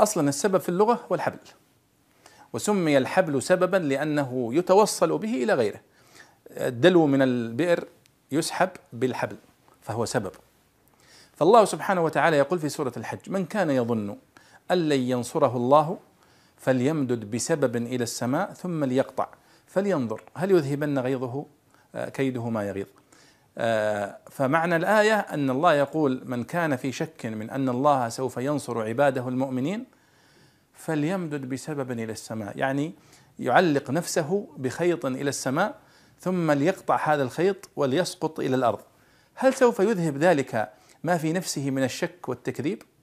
أصلا السبب في اللغة هو الحبل وسمي الحبل سببا لأنه يتوصل به إلى غيره الدلو من البئر يسحب بالحبل فهو سبب فالله سبحانه وتعالى يقول في سورة الحج من كان يظن أن لن ينصره الله فليمدد بسبب إلى السماء ثم ليقطع فلينظر هل يذهبن غيظه آه، كيده ما يغيظ آه، فمعنى الآية أن الله يقول من كان في شك من أن الله سوف ينصر عباده المؤمنين فليمدد بسبب إلى السماء يعني يعلق نفسه بخيط إلى السماء ثم ليقطع هذا الخيط وليسقط إلى الأرض هل سوف يذهب ذلك ما في نفسه من الشك والتكذيب؟